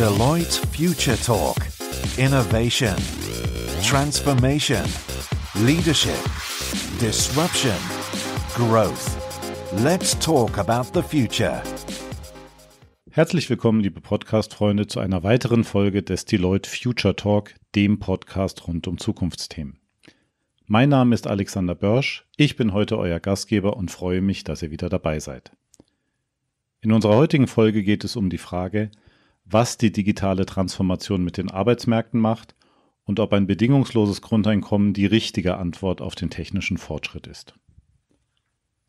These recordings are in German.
Deloitte Future Talk. Innovation. Transformation. Leadership. Disruption. Growth. Let's talk about the future. Herzlich willkommen, liebe Podcast-Freunde, zu einer weiteren Folge des Deloitte Future Talk, dem Podcast rund um Zukunftsthemen. Mein Name ist Alexander Börsch, ich bin heute euer Gastgeber und freue mich, dass ihr wieder dabei seid. In unserer heutigen Folge geht es um die Frage, was die digitale Transformation mit den Arbeitsmärkten macht und ob ein bedingungsloses Grundeinkommen die richtige Antwort auf den technischen Fortschritt ist.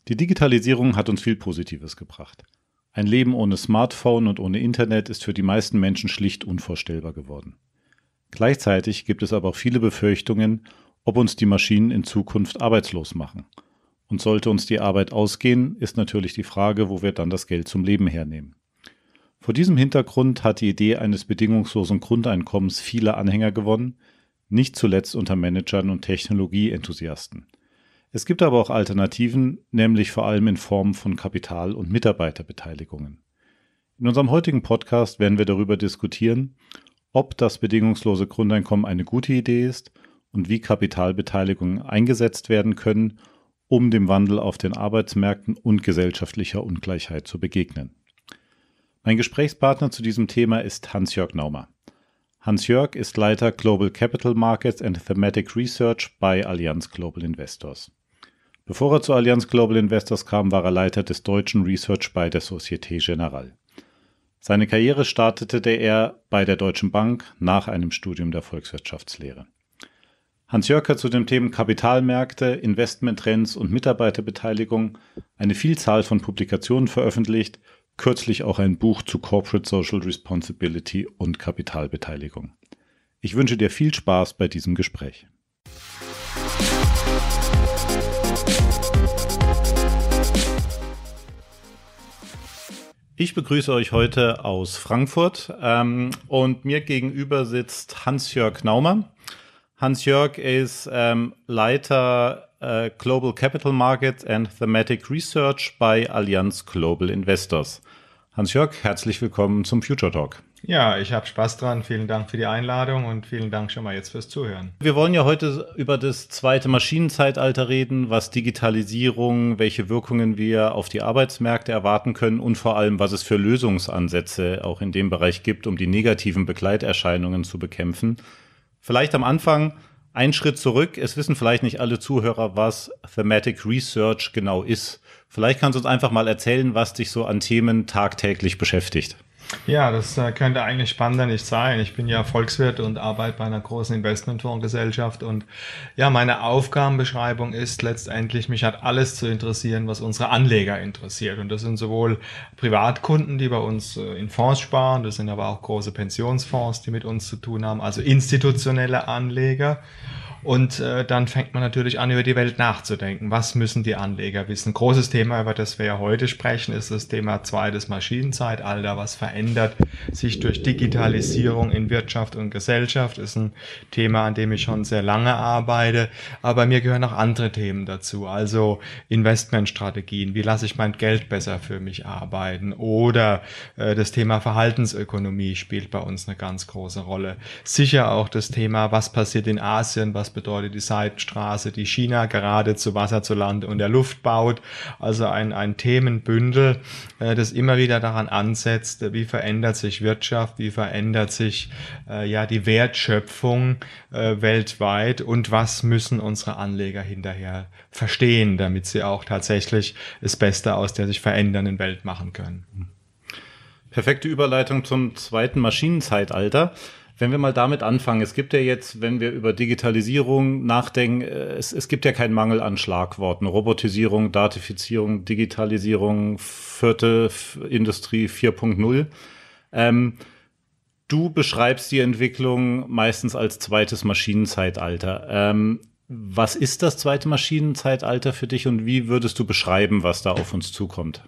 Die Digitalisierung hat uns viel Positives gebracht. Ein Leben ohne Smartphone und ohne Internet ist für die meisten Menschen schlicht unvorstellbar geworden. Gleichzeitig gibt es aber auch viele Befürchtungen, ob uns die Maschinen in Zukunft arbeitslos machen. Und sollte uns die Arbeit ausgehen, ist natürlich die Frage, wo wir dann das Geld zum Leben hernehmen. Vor diesem Hintergrund hat die Idee eines bedingungslosen Grundeinkommens viele Anhänger gewonnen, nicht zuletzt unter Managern und Technologieenthusiasten. Es gibt aber auch Alternativen, nämlich vor allem in Form von Kapital- und Mitarbeiterbeteiligungen. In unserem heutigen Podcast werden wir darüber diskutieren, ob das bedingungslose Grundeinkommen eine gute Idee ist und wie Kapitalbeteiligungen eingesetzt werden können, um dem Wandel auf den Arbeitsmärkten und gesellschaftlicher Ungleichheit zu begegnen. Mein Gesprächspartner zu diesem Thema ist Hans-Jörg Naumer. Hans-Jörg ist Leiter Global Capital Markets and Thematic Research bei Allianz Global Investors. Bevor er zu Allianz Global Investors kam, war er Leiter des deutschen Research bei der Société Générale. Seine Karriere startete er bei der Deutschen Bank nach einem Studium der Volkswirtschaftslehre. Hans-Jörg hat zu den Themen Kapitalmärkte, Investmenttrends und Mitarbeiterbeteiligung eine Vielzahl von Publikationen veröffentlicht – kürzlich auch ein Buch zu Corporate Social Responsibility und Kapitalbeteiligung. Ich wünsche dir viel Spaß bei diesem Gespräch. Ich begrüße euch heute aus Frankfurt ähm, und mir gegenüber sitzt Hans-Jörg Naumer. Hans-Jörg ist ähm, Leiter äh, Global Capital Markets and Thematic Research bei Allianz Global Investors. Hans-Jörg, herzlich willkommen zum Future Talk. Ja, ich habe Spaß dran. Vielen Dank für die Einladung und vielen Dank schon mal jetzt fürs Zuhören. Wir wollen ja heute über das zweite Maschinenzeitalter reden, was Digitalisierung, welche Wirkungen wir auf die Arbeitsmärkte erwarten können und vor allem, was es für Lösungsansätze auch in dem Bereich gibt, um die negativen Begleiterscheinungen zu bekämpfen. Vielleicht am Anfang ein Schritt zurück. Es wissen vielleicht nicht alle Zuhörer, was Thematic Research genau ist. Vielleicht kannst du uns einfach mal erzählen, was dich so an Themen tagtäglich beschäftigt. Ja, das äh, könnte eigentlich spannender nicht sein. Ich bin ja Volkswirt und arbeite bei einer großen Investmentfondsgesellschaft und ja, meine Aufgabenbeschreibung ist letztendlich, mich hat alles zu interessieren, was unsere Anleger interessiert. Und das sind sowohl Privatkunden, die bei uns äh, in Fonds sparen, das sind aber auch große Pensionsfonds, die mit uns zu tun haben, also institutionelle Anleger. Und äh, dann fängt man natürlich an, über die Welt nachzudenken. Was müssen die Anleger wissen? großes Thema, über das wir ja heute sprechen, ist das Thema zweites Maschinenzeitalter. Was verändert sich durch Digitalisierung in Wirtschaft und Gesellschaft? Ist ein Thema, an dem ich schon sehr lange arbeite. Aber mir gehören auch andere Themen dazu. Also Investmentstrategien. Wie lasse ich mein Geld besser für mich arbeiten? Oder äh, das Thema Verhaltensökonomie spielt bei uns eine ganz große Rolle. Sicher auch das Thema, was passiert in Asien? Was bedeutet die Seitenstraße, die China gerade zu Wasser, zu Land und der Luft baut. Also ein, ein Themenbündel, äh, das immer wieder daran ansetzt, wie verändert sich Wirtschaft, wie verändert sich äh, ja die Wertschöpfung äh, weltweit und was müssen unsere Anleger hinterher verstehen, damit sie auch tatsächlich das Beste aus der sich verändernden Welt machen können. Perfekte Überleitung zum zweiten Maschinenzeitalter. Wenn wir mal damit anfangen, es gibt ja jetzt, wenn wir über Digitalisierung nachdenken, äh, es, es gibt ja keinen Mangel an Schlagworten. Robotisierung, Datifizierung, Digitalisierung, vierte Industrie 4.0. Ähm, du beschreibst die Entwicklung meistens als zweites Maschinenzeitalter. Ähm, was ist das zweite Maschinenzeitalter für dich und wie würdest du beschreiben, was da auf uns zukommt?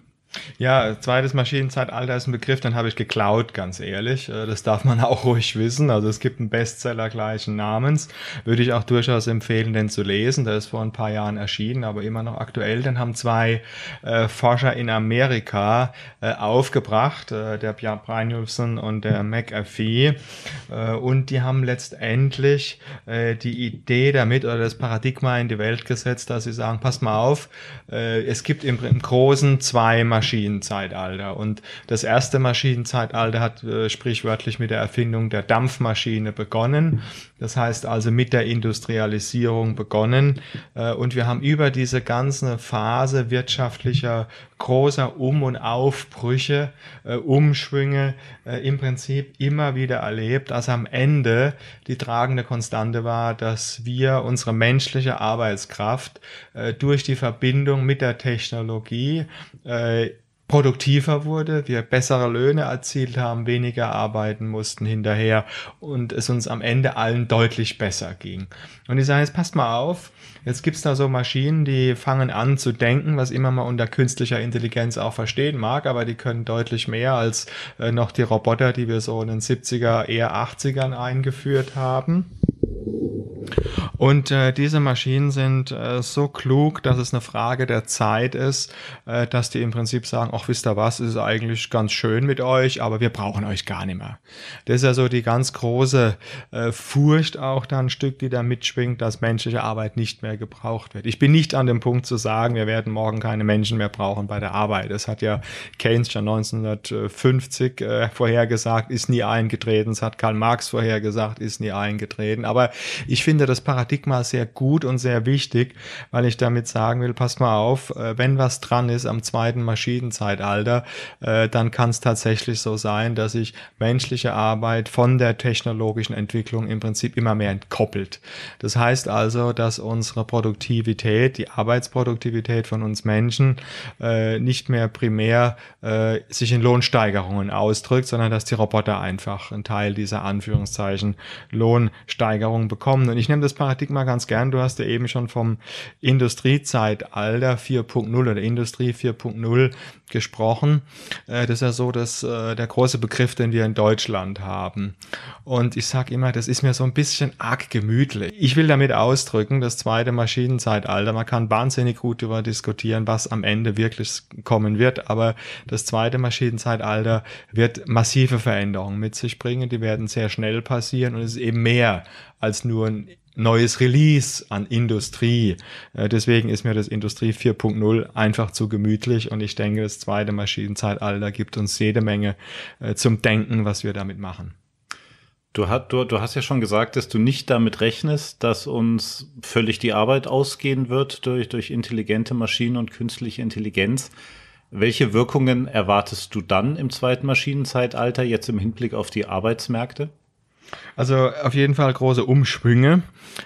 Ja, zweites Maschinenzeitalter ist ein Begriff, den habe ich geklaut, ganz ehrlich. Äh, das darf man auch ruhig wissen. Also es gibt einen Bestseller gleichen Namens. Würde ich auch durchaus empfehlen, den zu lesen. Der ist vor ein paar Jahren erschienen, aber immer noch aktuell. Den haben zwei äh, Forscher in Amerika äh, aufgebracht, äh, der Björn Breinjulfsen und der McAfee. Äh, und die haben letztendlich äh, die Idee damit oder das Paradigma in die Welt gesetzt, dass sie sagen, pass mal auf, es gibt im, im Großen zwei Maschinen. Maschinenzeitalter. Und das erste Maschinenzeitalter hat äh, sprichwörtlich mit der Erfindung der Dampfmaschine begonnen. Das heißt also mit der Industrialisierung begonnen. Äh, und wir haben über diese ganze Phase wirtschaftlicher großer Um- und Aufbrüche, äh, Umschwünge äh, im Prinzip immer wieder erlebt, als am Ende die tragende Konstante war, dass wir unsere menschliche Arbeitskraft äh, durch die Verbindung mit der Technologie äh, produktiver wurde, wir bessere Löhne erzielt haben, weniger arbeiten mussten hinterher und es uns am Ende allen deutlich besser ging. Und ich sage, jetzt passt mal auf, jetzt gibt's da so Maschinen, die fangen an zu denken, was immer man unter künstlicher Intelligenz auch verstehen mag, aber die können deutlich mehr als äh, noch die Roboter, die wir so in den 70er, eher 80ern eingeführt haben. Und äh, diese Maschinen sind äh, so klug, dass es eine Frage der Zeit ist, äh, dass die im Prinzip sagen, ach wisst ihr was, ist eigentlich ganz schön mit euch, aber wir brauchen euch gar nicht mehr. Das ist ja so die ganz große äh, Furcht auch da ein Stück, die da mitschwingt, dass menschliche Arbeit nicht mehr gebraucht wird. Ich bin nicht an dem Punkt zu sagen, wir werden morgen keine Menschen mehr brauchen bei der Arbeit. Das hat ja Keynes schon 1950 äh, vorhergesagt, ist nie eingetreten. Das hat Karl Marx vorhergesagt, ist nie eingetreten. Aber ich finde, finde das Paradigma sehr gut und sehr wichtig, weil ich damit sagen will, pass mal auf, äh, wenn was dran ist am zweiten Maschinenzeitalter, äh, dann kann es tatsächlich so sein, dass sich menschliche Arbeit von der technologischen Entwicklung im Prinzip immer mehr entkoppelt. Das heißt also, dass unsere Produktivität, die Arbeitsproduktivität von uns Menschen äh, nicht mehr primär sich in Lohnsteigerungen ausdrückt, sondern dass die Roboter einfach einen Teil dieser Anführungszeichen Lohnsteigerung bekommen. Und ich ich nehme das Paradigma ganz gern. Du hast ja eben schon vom Industriezeitalter 4.0 oder Industrie 4.0 gesprochen. Äh, das ist ja so, dass äh, der große Begriff, den wir in Deutschland haben. Und ich sage immer, das ist mir so ein bisschen arg gemütlich. Ich will damit ausdrücken, das zweite Maschinenzeitalter. Man kann wahnsinnig gut darüber diskutieren, was am Ende wirklich kommen wird. Aber das zweite Maschinenzeitalter wird massive Veränderungen mit sich bringen. Die werden sehr schnell passieren und es ist eben mehr als nur ein neues Release an Industrie. Äh, deswegen ist mir das Industrie 4.0 einfach zu gemütlich und ich denke, das zweite Maschinenzeitalter gibt uns jede Menge äh, zum Denken, was wir damit machen. Du, hat, du, du hast ja schon gesagt, dass du nicht damit rechnest, dass uns völlig die Arbeit ausgehen wird durch, durch intelligente Maschinen und künstliche Intelligenz. Welche Wirkungen erwartest du dann im zweiten Maschinenzeitalter jetzt im Hinblick auf die Arbeitsmärkte? Also auf jeden Fall große Umschwünge,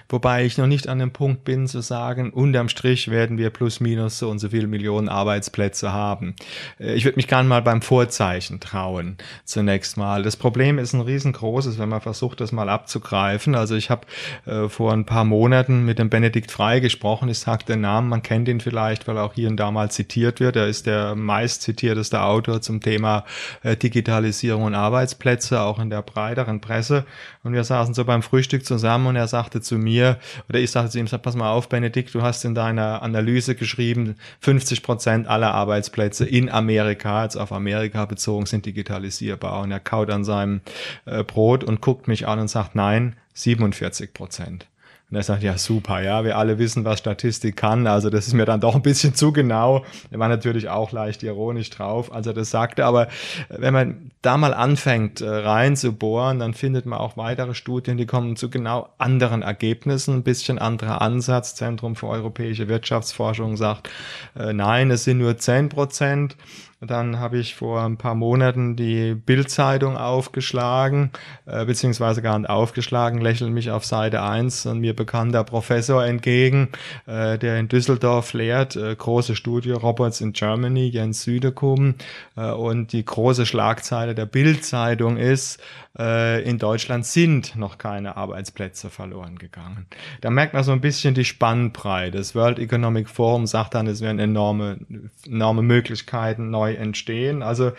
wobei ich noch nicht an dem Punkt bin zu sagen, unterm Strich werden wir plus minus so und so viele Millionen Arbeitsplätze haben. Äh, ich würde mich gerne mal beim Vorzeichen trauen, zunächst mal. Das Problem ist ein riesengroßes, wenn man versucht, das mal abzugreifen. Also ich habe äh, vor ein paar Monaten mit dem Benedikt Frei gesprochen. Ich sage den Namen, man kennt ihn vielleicht, weil er auch hier und da mal zitiert wird. Er ist der meistzitierteste Autor zum Thema äh, Digitalisierung und Arbeitsplätze, auch in der breiteren Presse. Und wir saßen so beim Frühstück zusammen und er sagte zu mir, oder ich sagte zu ihm, pass mal auf, Benedikt, du hast in deiner Analyse geschrieben, 50 Prozent aller Arbeitsplätze in Amerika, jetzt also auf Amerika bezogen, sind digitalisierbar. Und er kaut an seinem äh, Brot und guckt mich an und sagt, nein, 47 Prozent. Und er sagt, ja super, ja, wir alle wissen, was Statistik kann. Also das ist mir dann doch ein bisschen zu genau. Er war natürlich auch leicht ironisch drauf, als er das sagte. Aber äh, wenn man da mal anfängt äh, rein zu bohren, dann findet man auch weitere Studien, die kommen zu genau anderen Ergebnissen. Ein bisschen anderer Ansatz. Zentrum für europäische Wirtschaftsforschung sagt, äh, nein, es sind nur 10 Prozent. Dann habe ich vor ein paar Monaten die Bildzeitung aufgeschlagen, äh, beziehungsweise gar nicht aufgeschlagen, lächelt mich auf Seite 1 und mir bekannter Professor entgegen, äh, der in Düsseldorf lehrt, äh, große Studie Robots in Germany, Jens Südekum. Äh, und die große Schlagzeile der Bildzeitung ist, äh, in Deutschland sind noch keine Arbeitsplätze verloren gegangen. Da merkt man so ein bisschen die Spannbreite. Das World Economic Forum sagt dann, es wären enorme, enorme Möglichkeiten, neue neu entstehen. Also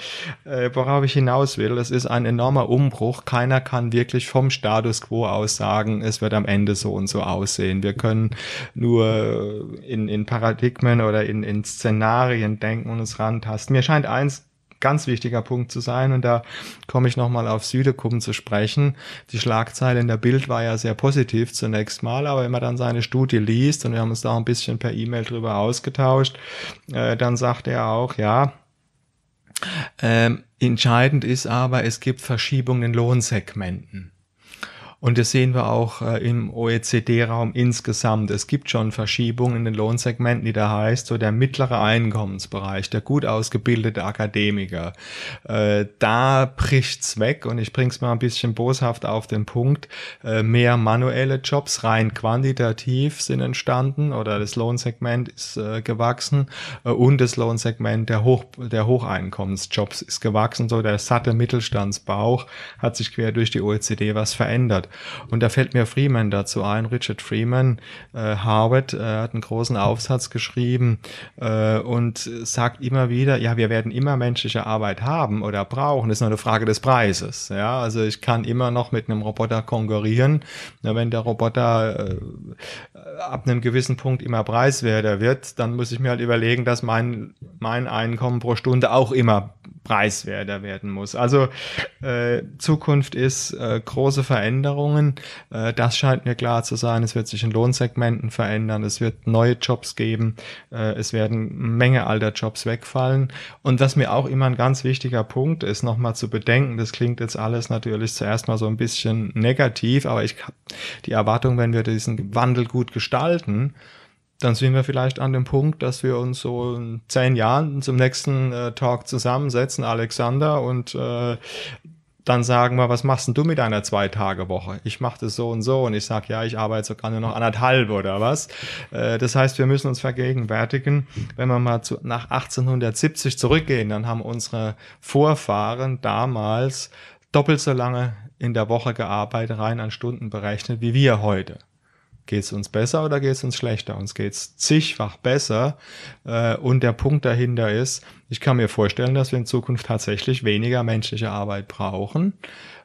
äh, worauf ich hinaus will, es ist ein enormer Umbruch. Keiner kann wirklich vom Status quo aus sagen, es wird am Ende so und so aussehen. Wir können nur in, in Paradigmen oder in, in Szenarien denken und uns rantasten. Mir scheint eins ganz wichtiger Punkt zu sein. Und da komme ich nochmal auf Südekum zu sprechen. Die Schlagzeile in der Bild war ja sehr positiv zunächst mal, aber wenn man dann seine Studie liest und wir haben uns da auch ein bisschen per E-Mail drüber ausgetauscht, äh, dann sagt er auch, ja, ähm, entscheidend ist aber, es gibt Verschiebungen in Lohnsegmenten. Und das sehen wir auch äh, im OECD-Raum insgesamt. Es gibt schon Verschiebungen in den Lohnsegmenten, die da heißt, so der mittlere Einkommensbereich, der gut ausgebildete Akademiker. Äh, da bricht's weg und ich bring's mal ein bisschen boshaft auf den Punkt. Äh, mehr manuelle Jobs rein quantitativ sind entstanden oder das Lohnsegment ist äh, gewachsen äh, und das Lohnsegment der, Hoch, der Hocheinkommensjobs ist gewachsen. So der satte Mittelstandsbauch hat sich quer durch die OECD was verändert. Und da fällt mir Freeman dazu ein, Richard Freeman, äh, Harvard, äh, hat einen großen Aufsatz geschrieben äh, und sagt immer wieder, ja, wir werden immer menschliche Arbeit haben oder brauchen, das ist nur eine Frage des Preises. Ja, also ich kann immer noch mit einem Roboter konkurrieren, wenn der Roboter äh, ab einem gewissen Punkt immer preiswerter wird, dann muss ich mir halt überlegen, dass mein, mein Einkommen pro Stunde auch immer preiswerter werden muss. Also äh, Zukunft ist äh, große Veränderungen. Äh, das scheint mir klar zu sein. Es wird sich in Lohnsegmenten verändern. Es wird neue Jobs geben. Äh, es werden Menge alter Jobs wegfallen. Und was mir auch immer ein ganz wichtiger Punkt ist, nochmal zu bedenken, das klingt jetzt alles natürlich zuerst mal so ein bisschen negativ, aber ich habe die Erwartung, wenn wir diesen Wandel gut gestalten, dann sind wir vielleicht an dem Punkt, dass wir uns so in zehn Jahren zum nächsten äh, Talk zusammensetzen, Alexander, und äh, dann sagen wir, was machst denn du mit einer Zwei-Tage-Woche? Ich mache das so und so und ich sage, ja, ich arbeite sogar nur noch anderthalb oder was. Äh, das heißt, wir müssen uns vergegenwärtigen, wenn wir mal zu, nach 1870 zurückgehen, dann haben unsere Vorfahren damals doppelt so lange in der Woche gearbeitet, rein an Stunden berechnet, wie wir heute. Geht es uns besser oder geht es uns schlechter? Uns geht es zigfach besser. Äh, und der Punkt dahinter ist, ich kann mir vorstellen, dass wir in Zukunft tatsächlich weniger menschliche Arbeit brauchen.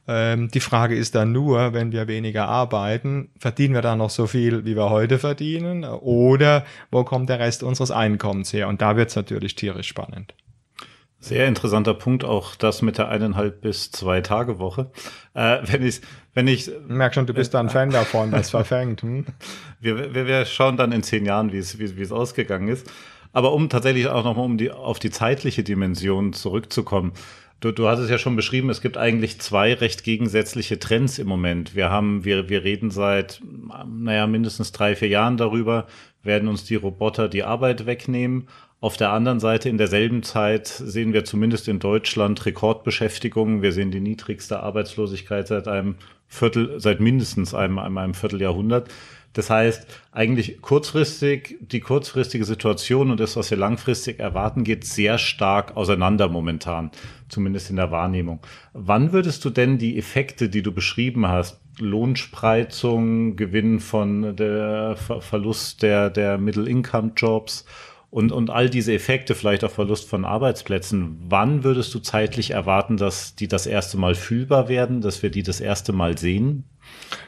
Ähm, die Frage ist dann nur, wenn wir weniger arbeiten, verdienen wir dann noch so viel, wie wir heute verdienen? Oder wo kommt der Rest unseres Einkommens her? Und da wird es natürlich tierisch spannend. Sehr interessanter Punkt, auch das mit der eineinhalb bis zwei Tage Woche. Äh, wenn ich, wenn ich merk schon, du bist da ein Fan davon, das verfängt. Hm? Wir, wir, wir schauen dann in zehn Jahren, wie es ausgegangen ist. Aber um tatsächlich auch nochmal um die auf die zeitliche Dimension zurückzukommen. Du, du hast es ja schon beschrieben, es gibt eigentlich zwei recht gegensätzliche Trends im Moment. Wir haben, wir, wir reden seit, naja, mindestens drei, vier Jahren darüber, werden uns die Roboter die Arbeit wegnehmen. Auf der anderen Seite in derselben Zeit sehen wir zumindest in Deutschland Rekordbeschäftigung. Wir sehen die niedrigste Arbeitslosigkeit seit einem Viertel, seit mindestens einem, einem Vierteljahrhundert. Das heißt, eigentlich kurzfristig, die kurzfristige Situation und das, was wir langfristig erwarten, geht sehr stark auseinander momentan, zumindest in der Wahrnehmung. Wann würdest du denn die Effekte, die du beschrieben hast, Lohnspreizung, Gewinn von der Verlust der, der Middle-Income-Jobs und, und all diese Effekte, vielleicht auch Verlust von Arbeitsplätzen, wann würdest du zeitlich erwarten, dass die das erste Mal fühlbar werden, dass wir die das erste Mal sehen?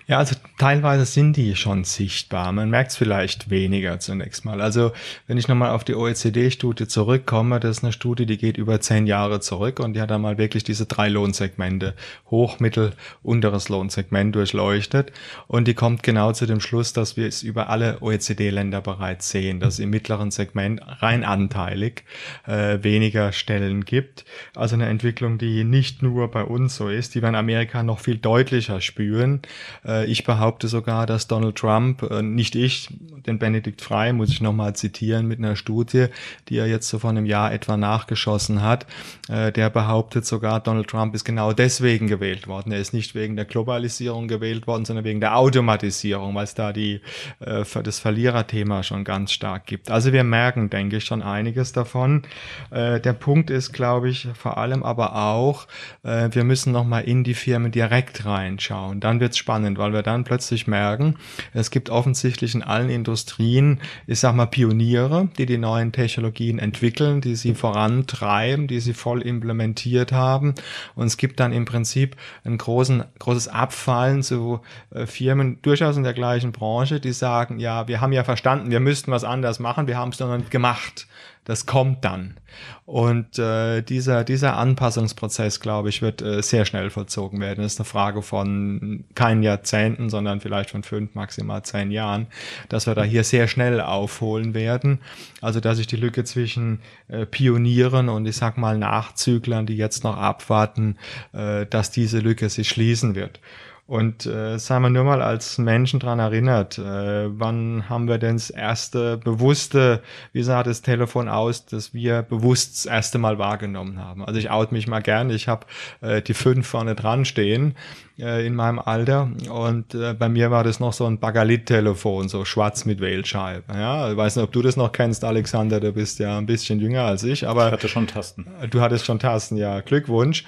Ja, also teilweise sind die schon sichtbar. Man merkt es vielleicht weniger zunächst mal. Also wenn ich nochmal auf die OECD-Studie zurückkomme, das ist eine Studie, die geht über zehn Jahre zurück und die hat einmal wirklich diese drei Lohnsegmente, Hoch, Mittel, unteres Lohnsegment durchleuchtet. Und die kommt genau zu dem Schluss, dass wir es über alle OECD-Länder bereits sehen, dass es im mittleren Segment rein anteilig äh, weniger Stellen gibt. Also eine Entwicklung, die nicht nur bei uns so ist, die wir in Amerika noch viel deutlicher spüren. Äh, ich behaupte sogar, dass Donald Trump, äh, nicht ich, den Benedikt Frey, muss ich nochmal zitieren, mit einer Studie, die er jetzt so vor einem Jahr etwa nachgeschossen hat, äh, der behauptet sogar, Donald Trump ist genau deswegen gewählt worden. Er ist nicht wegen der Globalisierung gewählt worden, sondern wegen der Automatisierung, weil es da die, das Verliererthema schon ganz stark gibt. Also wir merken, denke ich, schon einiges davon. der Punkt ist, glaube ich, vor allem aber auch, wir müssen nochmal in die Firmen direkt reinschauen. Dann wird es spannend, weil wir dann plötzlich merken, es gibt offensichtlich in allen Industrien, ich sag mal, Pioniere, die die neuen Technologien entwickeln, die sie vorantreiben, die sie voll implementiert haben. Und es gibt dann im Prinzip ein großen, großes Abfallen zu äh, Firmen, durchaus in der gleichen Branche, die sagen, ja, wir haben ja verstanden, wir müssten was anders machen, wir haben es noch nicht gemacht. Das kommt dann. Und äh, dieser, dieser Anpassungsprozess, glaube ich, wird äh, sehr schnell vollzogen werden. Das ist eine Frage von keinen Jahrzehnten, sondern vielleicht von fünf, maximal zehn Jahren, dass wir da hier sehr schnell aufholen werden. Also, dass sich die Lücke zwischen äh, Pionieren und ich sag mal Nachzüglern, die jetzt noch abwarten, äh, dass diese Lücke sich schließen wird. Und äh, sei man nur mal als Menschen dran erinnert, äh, wann haben wir denn das erste bewusste, wie sah das Telefon aus, dass wir bewusst das erste Mal wahrgenommen haben. Also ich out mich mal gerne, ich habe äh, die fünf vorne dran stehen äh, in meinem Alter und äh, bei mir war das noch so ein Bagalit-Telefon, so schwarz mit Wählscheibe. Ja, ich weiß nicht, ob du das noch kennst, Alexander, du bist ja ein bisschen jünger als ich, aber... Ich hatte schon Tasten. Du hattest schon Tasten, ja, Glückwunsch.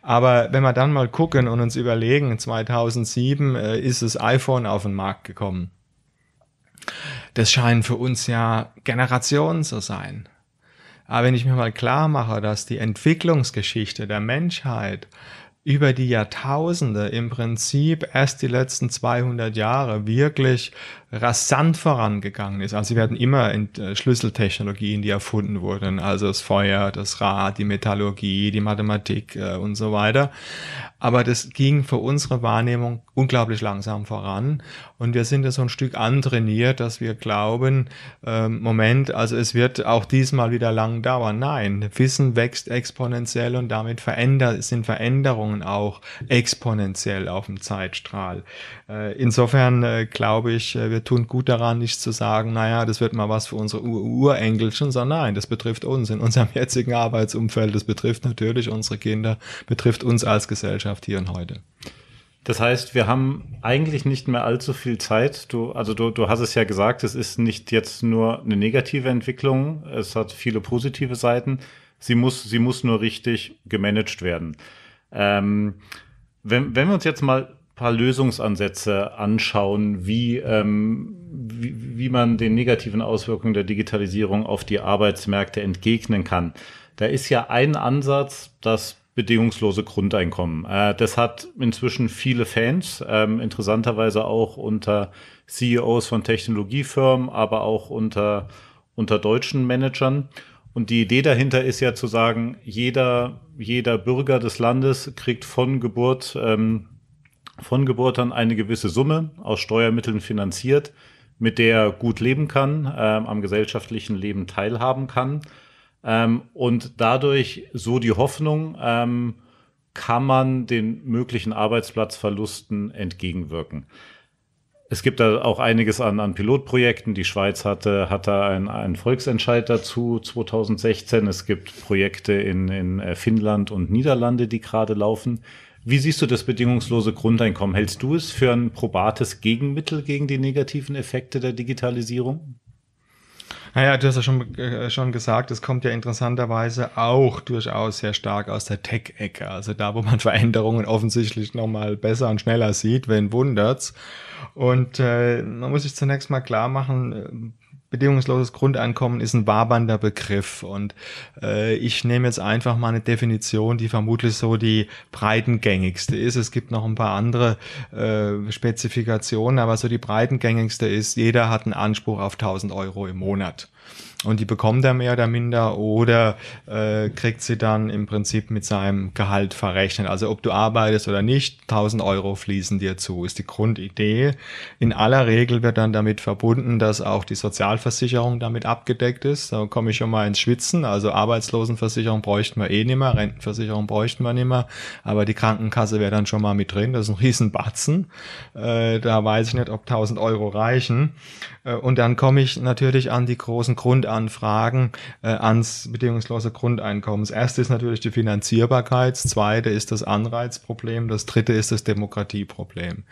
Aber wenn wir dann mal gucken und uns überlegen, 2000 2007 äh, ist das iPhone auf den Markt gekommen. Das scheinen für uns ja Generationen zu sein. Aber wenn ich mir mal klar mache, dass die Entwicklungsgeschichte der Menschheit über die Jahrtausende im Prinzip erst die letzten 200 Jahre wirklich rasant vorangegangen ist. Also wir hatten immer äh, Schlüsseltechnologien, die erfunden wurden, also das Feuer, das Rad, die Metallurgie, die Mathematik äh, und so weiter. Aber das ging für unsere Wahrnehmung unglaublich langsam voran und wir sind ja so ein Stück antrainiert, dass wir glauben, äh, Moment, also es wird auch diesmal wieder lang dauern. Nein, Wissen wächst exponentiell und damit verändert, sind Veränderungen auch exponentiell auf dem Zeitstrahl. Äh, insofern äh, glaube ich, wird tun gut daran, nicht zu sagen, naja, das wird mal was für unsere Ur Urenkelchen, sondern nein, das betrifft uns in unserem jetzigen Arbeitsumfeld, das betrifft natürlich unsere Kinder, betrifft uns als Gesellschaft hier und heute. Das heißt, wir haben eigentlich nicht mehr allzu viel Zeit. Du, also du, du hast es ja gesagt, es ist nicht jetzt nur eine negative Entwicklung, es hat viele positive Seiten. Sie muss, sie muss nur richtig gemanagt werden. Ähm, wenn, wenn wir uns jetzt mal paar Lösungsansätze anschauen, wie, ähm, wie, wie man den negativen Auswirkungen der Digitalisierung auf die Arbeitsmärkte entgegnen kann. Da ist ja ein Ansatz, das bedingungslose Grundeinkommen. Äh, das hat inzwischen viele Fans, ähm, interessanterweise auch unter CEOs von Technologiefirmen, aber auch unter, unter deutschen Managern. Und die Idee dahinter ist ja zu sagen, jeder, jeder Bürger des Landes kriegt von Geburt ähm, von Geburt an eine gewisse Summe aus Steuermitteln finanziert, mit der er gut leben kann, ähm, am gesellschaftlichen Leben teilhaben kann. Ähm, und dadurch, so die Hoffnung, ähm, kann man den möglichen Arbeitsplatzverlusten entgegenwirken. Es gibt da auch einiges an, an Pilotprojekten. Die Schweiz hatte, hatte einen, einen Volksentscheid dazu 2016. Es gibt Projekte in, in äh, Finnland und Niederlande, die gerade laufen wie siehst du das bedingungslose Grundeinkommen? Hältst du es für ein probates Gegenmittel gegen die negativen Effekte der Digitalisierung? Naja, du hast ja schon, äh, schon gesagt, es kommt ja interessanterweise auch durchaus sehr stark aus der Tech-Ecke. Also da, wo man Veränderungen offensichtlich nochmal besser und schneller sieht, wenn wundert's. Und äh, man muss sich zunächst mal klar machen, äh, bedingungsloses Grundeinkommen ist ein wabernder Begriff und äh, ich nehme jetzt einfach mal eine Definition, die vermutlich so die breitengängigste ist. Es gibt noch ein paar andere äh, Spezifikationen, aber so die breitengängigste ist, jeder hat einen Anspruch auf 1000 Euro im Monat und die bekommt er mehr oder minder oder äh, kriegt sie dann im Prinzip mit seinem Gehalt verrechnet. Also ob du arbeitest oder nicht, 1000 Euro fließen dir zu, ist die Grundidee. In aller Regel wird dann damit verbunden, dass auch die Sozialversicherung damit abgedeckt ist. Da komme ich schon mal ins Schwitzen. Also Arbeitslosenversicherung bräuchten wir eh nicht mehr, Rentenversicherung bräuchten wir nicht mehr, aber die Krankenkasse wäre dann schon mal mit drin. Das ist ein Riesenbatzen. Äh, da weiß ich nicht, ob 1000 Euro reichen. Äh, und dann komme ich natürlich an die großen Grundarten an Fragen äh, ans bedingungslose Grundeinkommen. Das erste ist natürlich die Finanzierbarkeit, das zweite ist das Anreizproblem, das dritte ist das Demokratieproblem.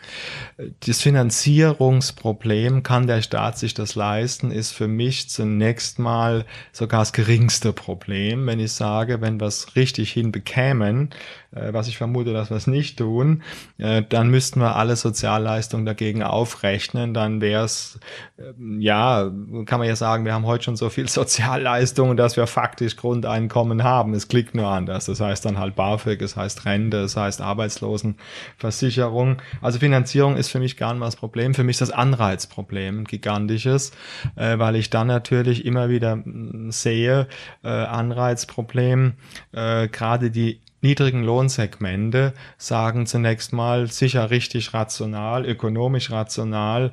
Das Finanzierungsproblem, kann der Staat sich das leisten, ist für mich zunächst mal sogar das geringste Problem, wenn ich sage, wenn wir es richtig hinbekämen, äh, was ich vermute, dass wir es nicht tun, äh, dann müssten wir alle Sozialleistungen dagegen aufrechnen, dann wäre es, äh, ja, kann man ja sagen, wir haben heute schon so viel Sozialleistungen, dass wir faktisch Grundeinkommen haben. Es klingt nur anders. Das heißt dann halt BAföG, es das heißt Rente, es das heißt Arbeitslosenversicherung. Also Finanzierung ist für mich gar nicht mal das Problem. Für mich ist das Anreizproblem ein gigantisches, äh, weil ich dann natürlich immer wieder sehe, äh, Anreizproblem, äh, gerade die niedrigen Lohnsegmente sagen zunächst mal sicher richtig rational, ökonomisch rational,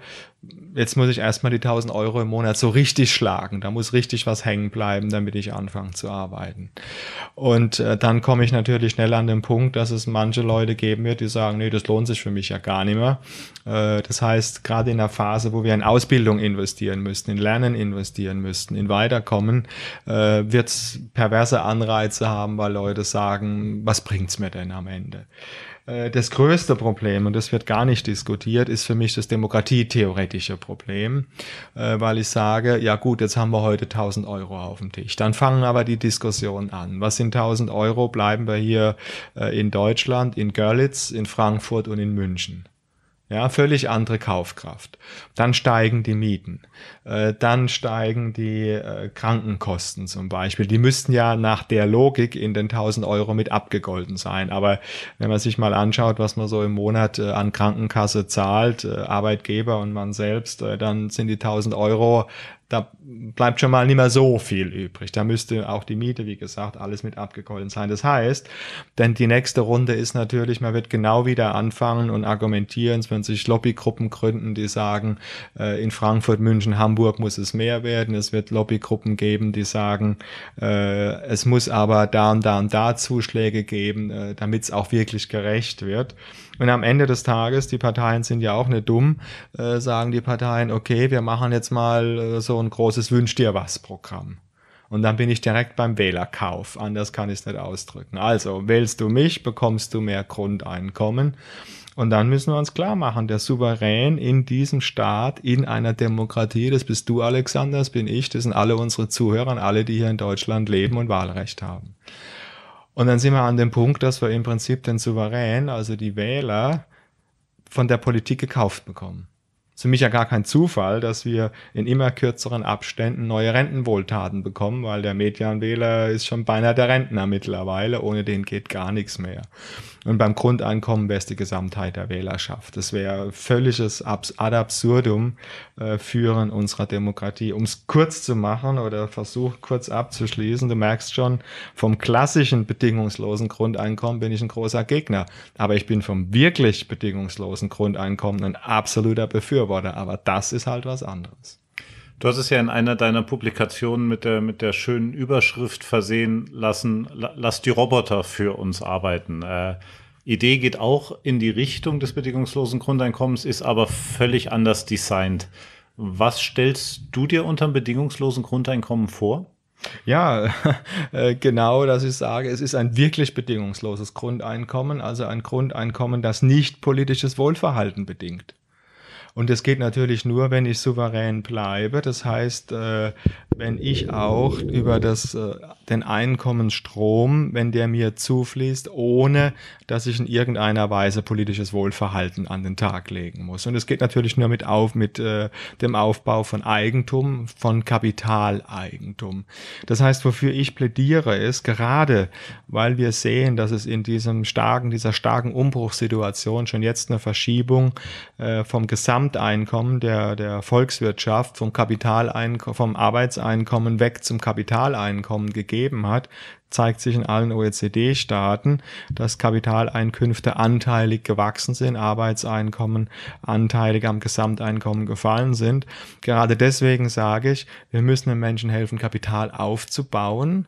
jetzt muss ich erstmal die 1000 Euro im Monat so richtig schlagen. Da muss richtig was hängen bleiben, damit ich anfange zu arbeiten. Und äh, dann komme ich natürlich schnell an den Punkt, dass es manche Leute geben wird, die sagen, nee, das lohnt sich für mich ja gar nicht mehr. Äh, das heißt, gerade in der Phase, wo wir in Ausbildung investieren müssten, in Lernen investieren müssten, in Weiterkommen, äh, wird es perverse Anreize haben, weil Leute sagen, was bringt's mir denn am Ende? Äh, das größte Problem, und das wird gar nicht diskutiert, ist für mich das demokratietheoretische Problem, äh, weil ich sage, ja gut, jetzt haben wir heute 1000 Euro auf dem Tisch. Dann fangen aber die Diskussionen an. Was sind 1000 Euro? Bleiben wir hier äh, in Deutschland, in Görlitz, in Frankfurt und in München. Ja, völlig andere Kaufkraft. Dann steigen die Mieten. Äh, dann steigen die äh, Krankenkosten zum Beispiel. Die müssten ja nach der Logik in den 1000 Euro mit abgegolten sein. Aber wenn man sich mal anschaut, was man so im Monat äh, an Krankenkasse zahlt, Arbeitgeber und man selbst, dann sind die 1000 Euro da bleibt schon mal nicht mehr so viel übrig. Da müsste auch die Miete, wie gesagt, alles mit abgegolten sein. Das heißt, denn die nächste Runde ist natürlich, man wird genau wieder anfangen und argumentieren, es werden sich Lobbygruppen gründen, die sagen, äh, in Frankfurt, München, Hamburg muss es mehr werden. Es wird Lobbygruppen geben, die sagen, äh, es muss aber da und da und da Zuschläge geben, äh, damit es auch wirklich gerecht wird. Und am Ende des Tages, die Parteien sind ja auch nicht dumm, sagen die Parteien, okay, wir machen jetzt mal so so ein großes Wünsch dir was Programm. Und dann bin ich direkt beim Wählerkauf. Anders kann ich es nicht ausdrücken. Also wählst du mich, bekommst du mehr Grundeinkommen. Und dann müssen wir uns klar machen, der Souverän in diesem Staat, in einer Demokratie, das bist du, Alexander, das bin ich, das sind alle unsere Zuhörer alle, die hier in Deutschland leben und Wahlrecht haben. Und dann sind wir an dem Punkt, dass wir im Prinzip den Souverän, also die Wähler, von der Politik gekauft bekommen für mich ja gar kein Zufall, dass wir in immer kürzeren Abständen neue Rentenwohltaten bekommen, weil der Medianwähler ist schon beinahe der Rentner mittlerweile, ohne den geht gar nichts mehr. Und beim Grundeinkommen wäre es die Gesamtheit der Wählerschaft. Das wäre völliges ad absurdum äh, Führen unserer Demokratie. Um es kurz zu machen oder versuch kurz abzuschließen, du merkst schon, vom klassischen bedingungslosen Grundeinkommen bin ich ein großer Gegner. Aber ich bin vom wirklich bedingungslosen Grundeinkommen ein absoluter Befürworter. Aber das ist halt was anderes. Du hast es ja in einer deiner Publikationen mit der, mit der schönen Überschrift versehen lassen, lass die Roboter für uns arbeiten. Äh, Idee geht auch in die Richtung des bedingungslosen Grundeinkommens, ist aber völlig anders designt. Was stellst du dir unter einem bedingungslosen Grundeinkommen vor? Ja, äh, genau, dass ich sage, es ist ein wirklich bedingungsloses Grundeinkommen, also ein Grundeinkommen, das nicht politisches Wohlverhalten bedingt. Und das geht natürlich nur, wenn ich souverän bleibe. Das heißt, äh, wenn ich auch über das, äh, den Einkommensstrom, wenn der mir zufließt, ohne dass ich in irgendeiner Weise politisches Wohlverhalten an den Tag legen muss. Und es geht natürlich nur mit auf, mit äh, dem Aufbau von Eigentum, von Kapitaleigentum. Das heißt, wofür ich plädiere, ist gerade, weil wir sehen, dass es in diesem starken, dieser starken Umbruchssituation schon jetzt eine Verschiebung vom Gesamt Gesamteinkommen der, der Volkswirtschaft vom Kapitaleinkommen, vom Arbeitseinkommen weg zum Kapitaleinkommen gegeben hat, zeigt sich in allen OECD-Staaten, dass Kapitaleinkünfte anteilig gewachsen sind, Arbeitseinkommen anteilig am Gesamteinkommen gefallen sind. Gerade deswegen sage ich, wir müssen den Menschen helfen, Kapital aufzubauen,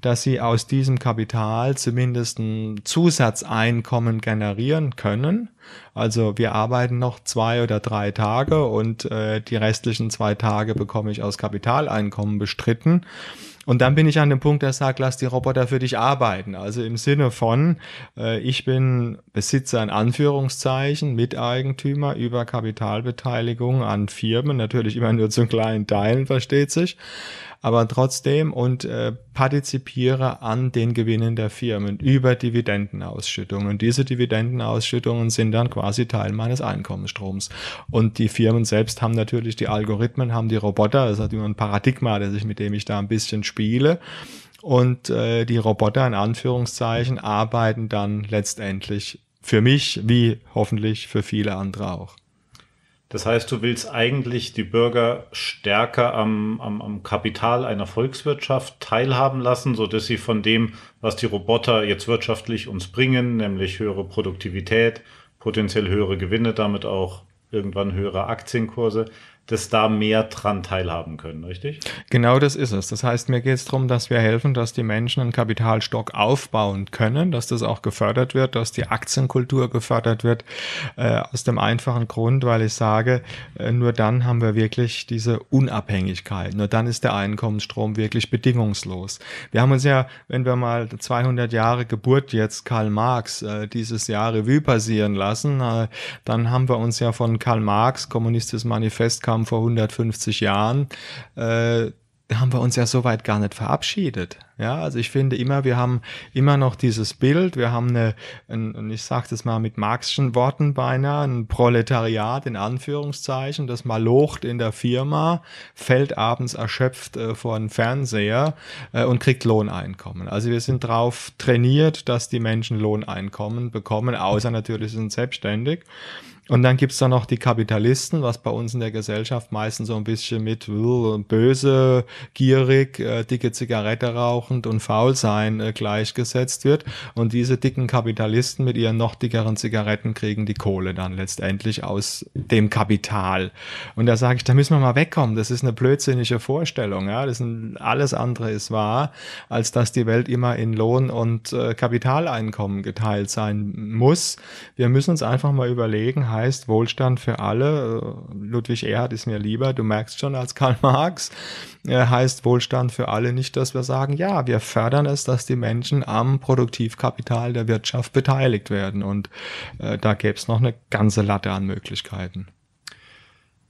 dass sie aus diesem Kapital zumindest ein Zusatzeinkommen generieren können. Also wir arbeiten noch zwei oder drei Tage und äh, die restlichen zwei Tage bekomme ich aus Kapitaleinkommen bestritten. Und dann bin ich an dem Punkt, der sagt, lass die Roboter für dich arbeiten. Also im Sinne von, äh, ich bin Besitzer in Anführungszeichen, Miteigentümer über Kapitalbeteiligung an Firmen, natürlich immer nur zu kleinen Teilen, versteht sich aber trotzdem und äh, partizipiere an den Gewinnen der Firmen über Dividendenausschüttungen. Und diese Dividendenausschüttungen sind dann quasi Teil meines Einkommensstroms. Und die Firmen selbst haben natürlich die Algorithmen, haben die Roboter, das hat immer ein Paradigma, das ich, mit dem ich da ein bisschen spiele. Und äh, die Roboter in Anführungszeichen arbeiten dann letztendlich für mich, wie hoffentlich für viele andere auch. Das heißt, du willst eigentlich die Bürger stärker am, am, am Kapital einer Volkswirtschaft teilhaben lassen, so dass sie von dem, was die Roboter jetzt wirtschaftlich uns bringen, nämlich höhere Produktivität, potenziell höhere Gewinne, damit auch irgendwann höhere Aktienkurse, dass da mehr dran teilhaben können, richtig? Genau das ist es. Das heißt, mir geht es darum, dass wir helfen, dass die Menschen einen Kapitalstock aufbauen können, dass das auch gefördert wird, dass die Aktienkultur gefördert wird, äh, aus dem einfachen Grund, weil ich sage, äh, nur dann haben wir wirklich diese Unabhängigkeit, nur dann ist der Einkommensstrom wirklich bedingungslos. Wir haben uns ja, wenn wir mal 200 Jahre Geburt jetzt Karl Marx äh, dieses Jahr Revue passieren lassen, äh, dann haben wir uns ja von Karl Marx, Kommunistisches Manifest, kam vor 150 Jahren, äh, haben wir uns ja soweit gar nicht verabschiedet. Ja, also ich finde immer, wir haben immer noch dieses Bild, wir haben eine, und ich sage das mal mit marxischen Worten beinahe, ein Proletariat in Anführungszeichen, das mal locht in der Firma, fällt abends erschöpft äh, vor den Fernseher äh, und kriegt Lohneinkommen. Also wir sind drauf trainiert, dass die Menschen Lohneinkommen bekommen, außer natürlich sind selbstständig. Und dann gibt's da noch die Kapitalisten, was bei uns in der Gesellschaft meistens so ein bisschen mit äh, böse, gierig, äh, dicke Zigarette rauchen, rauchend und faul sein äh, gleichgesetzt wird. Und diese dicken Kapitalisten mit ihren noch dickeren Zigaretten kriegen die Kohle dann letztendlich aus dem Kapital. Und da sage ich, da müssen wir mal wegkommen. Das ist eine blödsinnige Vorstellung. Ja? Das sind, alles andere ist wahr, als dass die Welt immer in Lohn und äh, Kapitaleinkommen geteilt sein muss. Wir müssen uns einfach mal überlegen, heißt Wohlstand für alle. Äh, Ludwig Erhard ist mir lieber, du merkst schon als Karl Marx, äh, heißt Wohlstand für alle nicht, dass wir sagen, ja, ja, wir fördern es, dass die Menschen am Produktivkapital der Wirtschaft beteiligt werden. Und äh, da gäbe es noch eine ganze Latte an Möglichkeiten.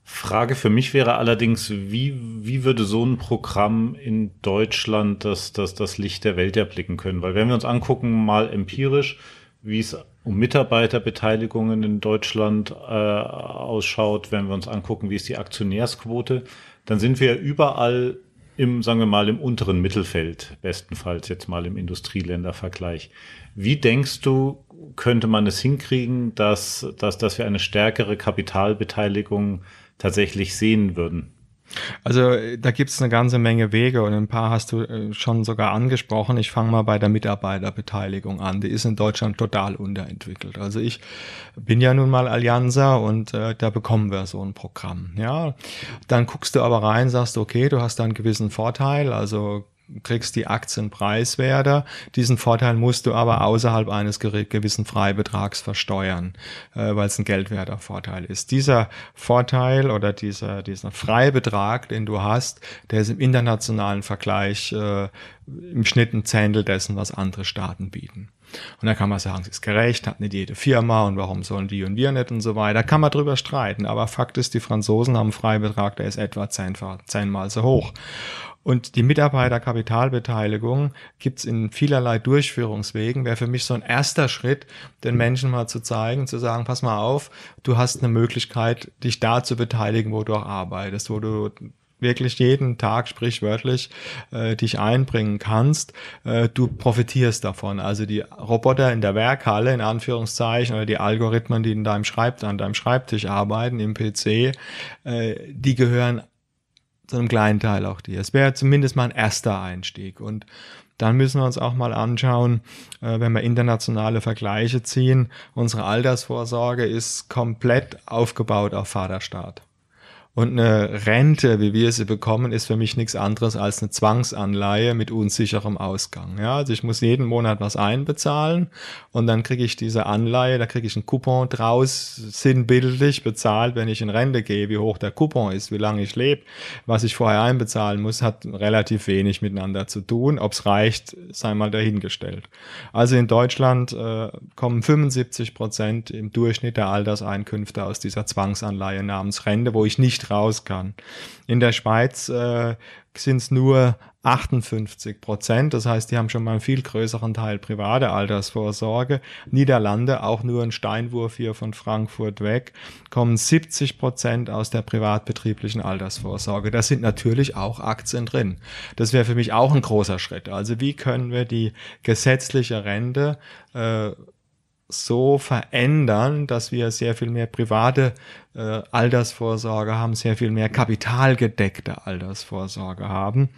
Frage für mich wäre allerdings, wie, wie würde so ein Programm in Deutschland das, das, das Licht der Welt erblicken können? Weil wenn wir uns angucken, mal empirisch, wie es um Mitarbeiterbeteiligungen in Deutschland äh, ausschaut, wenn wir uns angucken, wie ist die Aktionärsquote, dann sind wir überall im, sagen wir mal, im unteren Mittelfeld, bestenfalls jetzt mal im Industrieländervergleich. Wie denkst du, könnte man es hinkriegen, dass, dass, dass wir eine stärkere Kapitalbeteiligung tatsächlich sehen würden? Also äh, da gibt es eine ganze Menge Wege und ein paar hast du äh, schon sogar angesprochen. Ich fange mal bei der Mitarbeiterbeteiligung an. Die ist in Deutschland total unterentwickelt. Also ich bin ja nun mal Allianza und äh, da bekommen wir so ein Programm. Ja, dann guckst du aber rein, sagst okay, du hast da einen gewissen Vorteil, also kriegst die Aktien preiswerter. Diesen Vorteil musst du aber außerhalb eines gewissen Freibetrags versteuern, äh, weil es ein geldwerter Vorteil ist. Dieser Vorteil oder dieser, dieser Freibetrag, den du hast, der ist im internationalen Vergleich äh, im Schnitt ein Zehntel dessen, was andere Staaten bieten. Und da kann man sagen, es ist gerecht, hat nicht jede Firma und warum sollen die und wir nicht und so weiter. Kann man drüber streiten. Aber Fakt ist, die Franzosen haben einen Freibetrag, der ist etwa zehnmal so hoch. Und die Mitarbeiterkapitalbeteiligung gibt's in vielerlei Durchführungswegen. Wäre für mich so ein erster Schritt, den Menschen mal zu zeigen, zu sagen, pass mal auf, du hast eine Möglichkeit, dich da zu beteiligen, wo du auch arbeitest, wo du wirklich jeden Tag sprichwörtlich äh, dich einbringen kannst, äh, du profitierst davon. Also die Roboter in der Werkhalle in Anführungszeichen oder die Algorithmen, die in deinem Schreibt an deinem Schreibtisch arbeiten im PC, äh, die gehören zu einem kleinen Teil auch dir. Es wäre zumindest mal ein erster Einstieg. Und dann müssen wir uns auch mal anschauen, äh, wenn wir internationale Vergleiche ziehen, unsere Altersvorsorge ist komplett aufgebaut auf Vaterstaat. Und eine Rente, wie wir sie bekommen, ist für mich nichts anderes als eine Zwangsanleihe mit unsicherem Ausgang. Ja, also ich muss jeden Monat was einbezahlen und dann kriege ich diese Anleihe, da kriege ich einen Coupon draus, sinnbildlich bezahlt, wenn ich in Rente gehe, wie hoch der Coupon ist, wie lange ich lebe, was ich vorher einbezahlen muss, hat relativ wenig miteinander zu tun. Ob es reicht, sei mal dahingestellt. Also in Deutschland äh, kommen 75 Prozent im Durchschnitt der Alterseinkünfte aus dieser Zwangsanleihe namens Rente, wo ich nicht nicht raus kann. In der Schweiz äh, sind es nur 58 Prozent. Das heißt, die haben schon mal einen viel größeren Teil private Altersvorsorge. Niederlande, auch nur ein Steinwurf hier von Frankfurt weg, kommen 70 Prozent aus der privatbetrieblichen Altersvorsorge. Da sind natürlich auch Aktien drin. Das wäre für mich auch ein großer Schritt. Also wie können wir die gesetzliche Rente äh, so verändern, dass wir sehr viel mehr private äh, Altersvorsorge haben, sehr viel mehr kapitalgedeckte Altersvorsorge haben.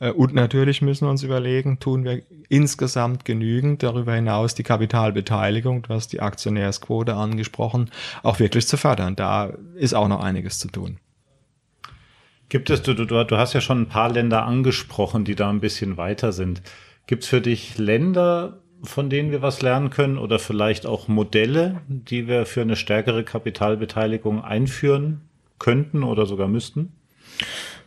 Äh, und natürlich müssen wir uns überlegen, tun wir insgesamt genügend darüber hinaus die Kapitalbeteiligung, du hast die Aktionärsquote angesprochen, auch wirklich zu fördern. Da ist auch noch einiges zu tun. Gibt es, du, du, du hast ja schon ein paar Länder angesprochen, die da ein bisschen weiter sind. Gibt es für dich Länder, von denen wir was lernen können oder vielleicht auch Modelle, die wir für eine stärkere Kapitalbeteiligung einführen könnten oder sogar müssten?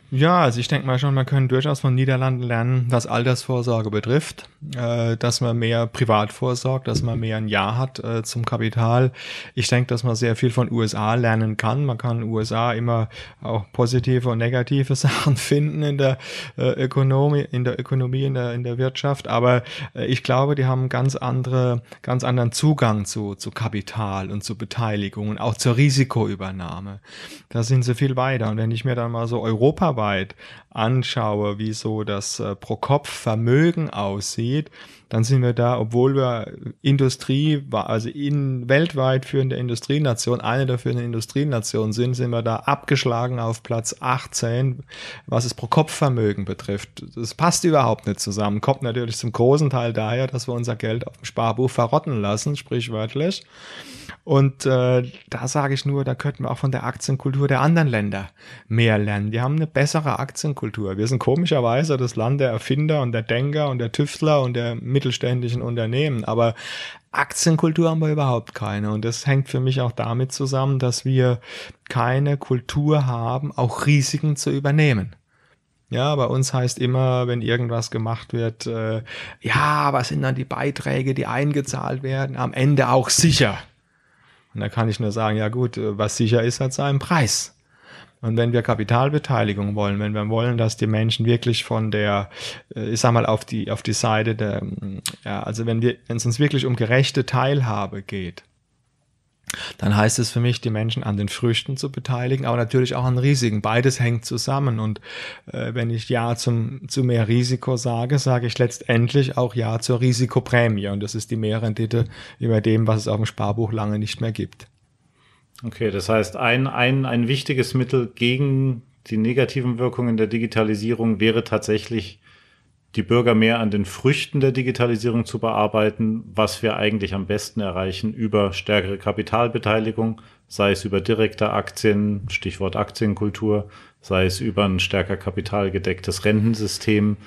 Ja, also ich denke mal schon, man kann durchaus von Niederlanden lernen, was Altersvorsorge betrifft, äh, dass man mehr privat vorsorgt, dass man mehr ein Jahr hat äh, zum Kapital. Ich denke, dass man sehr viel von USA lernen kann. Man kann in USA immer auch positive und negative Sachen finden in der äh, Ökonomie, in der Ökonomie, in der, in der Wirtschaft. Aber äh, ich glaube, die haben ganz andere, ganz anderen Zugang zu, zu Kapital und zu Beteiligungen, auch zur Risikoübernahme. Da sind sie viel weiter. Und wenn ich mir dann mal so Europa Arbeit anschaue, wie so das äh, Pro-Kopf-Vermögen aussieht, dann sind wir da, obwohl wir Industrie, also in weltweit führende Industrienation, eine der führenden Industrienationen sind, sind wir da abgeschlagen auf Platz 18, was es pro kopf vermögen betrifft. Das passt überhaupt nicht zusammen. Kommt natürlich zum großen Teil daher, dass wir unser Geld auf dem Sparbuch verrotten lassen, sprichwörtlich. Und äh, da sage ich nur, da könnten wir auch von der Aktienkultur der anderen Länder mehr lernen. Die haben eine bessere Aktienkultur. Wir sind komischerweise das Land der Erfinder und der Denker und der Tüftler und der mittelständischen Unternehmen. Aber Aktienkultur haben wir überhaupt keine. Und das hängt für mich auch damit zusammen, dass wir keine Kultur haben, auch Risiken zu übernehmen. Ja, bei uns heißt immer, wenn irgendwas gemacht wird, äh, ja, was sind dann die Beiträge, die eingezahlt werden, am Ende auch sicher. Und da kann ich nur sagen, ja gut, äh, was sicher ist, hat seinen Preis. Und wenn wir Kapitalbeteiligung wollen, wenn wir wollen, dass die Menschen wirklich von der, äh, ich sag mal, auf die, auf die Seite der, ja, also wenn wir, wenn es uns wirklich um gerechte Teilhabe geht, dann heißt es für mich, die Menschen an den Früchten zu beteiligen, aber natürlich auch an Risiken. Beides hängt zusammen. Und äh, wenn ich Ja zum, zu mehr Risiko sage, sage ich letztendlich auch Ja zur Risikoprämie. Und das ist die Mehrrendite über dem, was es auf dem Sparbuch lange nicht mehr gibt. Okay, das heißt, ein, ein, ein wichtiges Mittel gegen die negativen Wirkungen der Digitalisierung wäre tatsächlich, die Bürger mehr an den Früchten der Digitalisierung zu bearbeiten, was wir eigentlich am besten erreichen über stärkere Kapitalbeteiligung, sei es über direkte Aktien, Stichwort Aktienkultur, sei es über ein stärker kapitalgedecktes Rentensystem,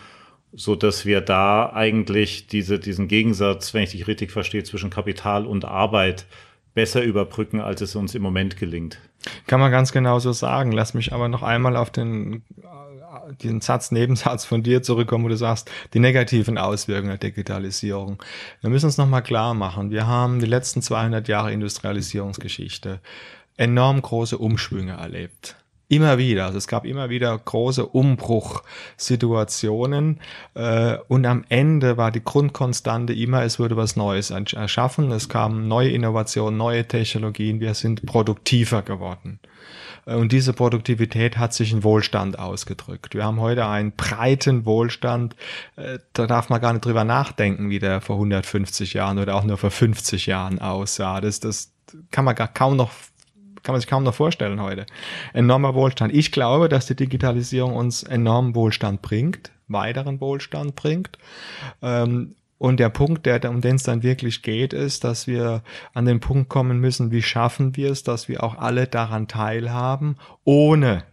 so dass wir da eigentlich diese, diesen Gegensatz, wenn ich dich richtig verstehe, zwischen Kapital und Arbeit besser überbrücken, als es uns im Moment gelingt. Kann man ganz genau so sagen. Lass mich aber noch einmal auf den, diesen Satz, Nebensatz von dir zurückkommen, wo du sagst, die negativen Auswirkungen der Digitalisierung. Wir müssen uns nochmal klar machen. Wir haben die letzten 200 Jahre Industrialisierungsgeschichte enorm große Umschwünge erlebt. Immer wieder. Also es gab immer wieder große Umbruchsituationen. Äh, und am Ende war die Grundkonstante immer, es würde was Neues erschaffen. Es kamen neue Innovationen, neue Technologien. Wir sind produktiver geworden. Und diese Produktivität hat sich in Wohlstand ausgedrückt. Wir haben heute einen breiten Wohlstand. Äh, da darf man gar nicht drüber nachdenken, wie der vor 150 Jahren oder auch nur vor 50 Jahren aussah. Das, das kann man gar kaum noch kann man sich kaum noch vorstellen heute. Enormer Wohlstand. Ich glaube, dass die Digitalisierung uns enormen Wohlstand bringt, weiteren Wohlstand bringt. Ähm, und der Punkt, der, um den es dann wirklich geht, ist, dass wir an den Punkt kommen müssen, wie schaffen wir es, dass wir auch alle daran teilhaben, ohne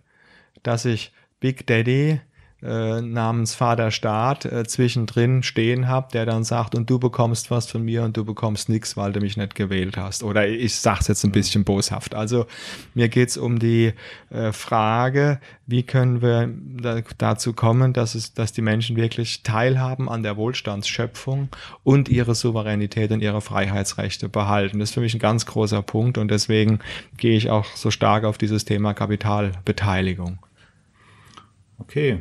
dass ich Big Daddy äh, namens Vater Staat äh, zwischendrin stehen habe, der dann sagt, und du bekommst was von mir und du bekommst nichts, weil du mich nicht gewählt hast. Oder ich sage es jetzt ein mhm. bisschen boshaft. Also mir geht's um die äh, Frage, wie können wir da, dazu kommen, dass, es, dass die Menschen wirklich teilhaben an der Wohlstandsschöpfung und ihre Souveränität und ihre Freiheitsrechte behalten. Das ist für mich ein ganz großer Punkt und deswegen gehe ich auch so stark auf dieses Thema Kapitalbeteiligung. Okay,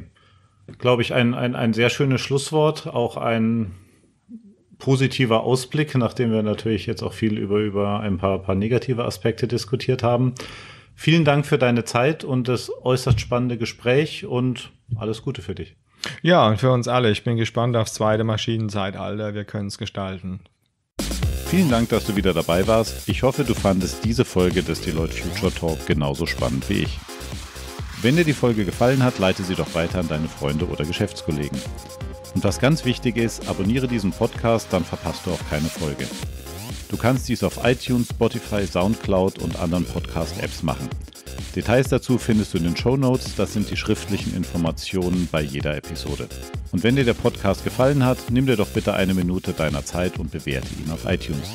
glaube ich, ein, ein, ein sehr schönes Schlusswort, auch ein positiver Ausblick, nachdem wir natürlich jetzt auch viel über, über ein paar, paar negative Aspekte diskutiert haben. Vielen Dank für deine Zeit und das äußerst spannende Gespräch und alles Gute für dich. Ja, und für uns alle. Ich bin gespannt aufs zweite Maschinenzeitalter. Wir können es gestalten. Vielen Dank, dass du wieder dabei warst. Ich hoffe, du fandest diese Folge des Deloitte Future Talk genauso spannend wie ich. Wenn dir die Folge gefallen hat, leite sie doch weiter an deine Freunde oder Geschäftskollegen. Und was ganz wichtig ist, abonniere diesen Podcast, dann verpasst du auch keine Folge. Du kannst dies auf iTunes, Spotify, SoundCloud und anderen Podcast-Apps machen. Details dazu findest du in den Show Notes, das sind die schriftlichen Informationen bei jeder Episode. Und wenn dir der Podcast gefallen hat, nimm dir doch bitte eine Minute deiner Zeit und bewerte ihn auf iTunes.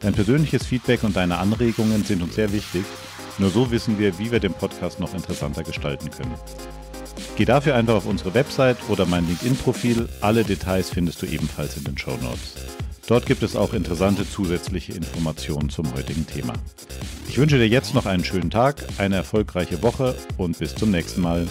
Dein persönliches Feedback und deine Anregungen sind uns sehr wichtig nur so wissen wir, wie wir den Podcast noch interessanter gestalten können. Geh dafür einfach auf unsere Website oder mein LinkedIn-Profil. Alle Details findest du ebenfalls in den Show Notes. Dort gibt es auch interessante zusätzliche Informationen zum heutigen Thema. Ich wünsche dir jetzt noch einen schönen Tag, eine erfolgreiche Woche und bis zum nächsten Mal.